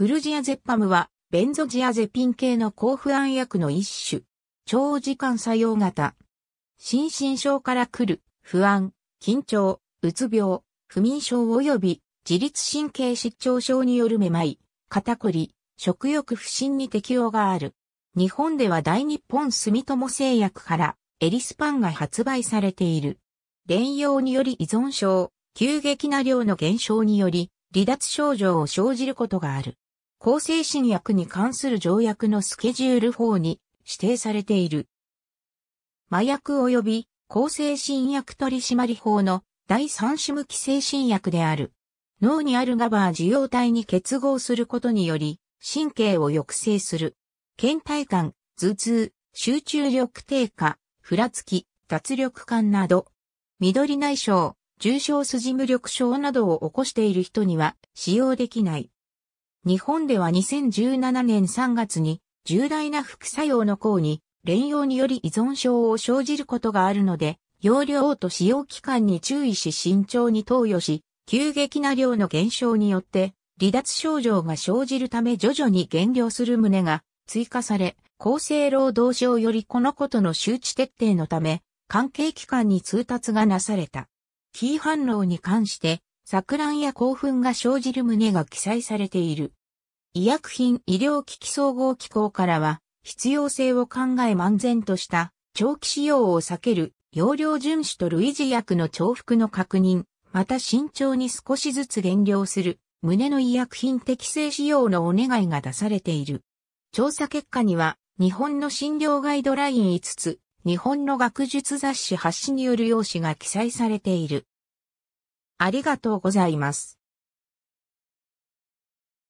フルジアゼッパムは、ベンゾジアゼピン系の抗不安薬の一種。長時間作用型。心身症から来る、不安、緊張、うつ病、不眠症及び、自律神経失調症によるめまい、肩こり、食欲不振に適応がある。日本では大日本住友製薬からエリスパンが発売されている。連用により依存症、急激な量の減少により離脱症状を生じることがある。向精神薬に関する条約のスケジュール法に指定されている。麻薬及び向精神薬取締法の第三種無期精神薬である。脳にあるガバー受容体に結合することにより、神経を抑制する。倦怠感、頭痛、集中力低下、ふらつき、脱力感など、緑内障、重症筋無力症などを起こしている人には使用できない。日本では2017年3月に重大な副作用の項に、連用により依存症を生じることがあるので、容量と使用期間に注意し慎重に投与し、急激な量の減少によって、離脱症状が生じるため徐々に減量する旨が追加され、厚生労働省よりこのことの周知徹底のため、関係機関に通達がなされた。キー反応に関して、錯乱や興奮が生じる旨が記載されている。医薬品医療機器総合機構からは、必要性を考え漫然とした長期使用を避ける容量遵守と類似薬の重複の確認、また慎重に少しずつ減量する、胸の医薬品適正使用のお願いが出されている。調査結果には、日本の診療ガイドライン5つ、日本の学術雑誌発誌による用紙が記載されている。ありがとうございます。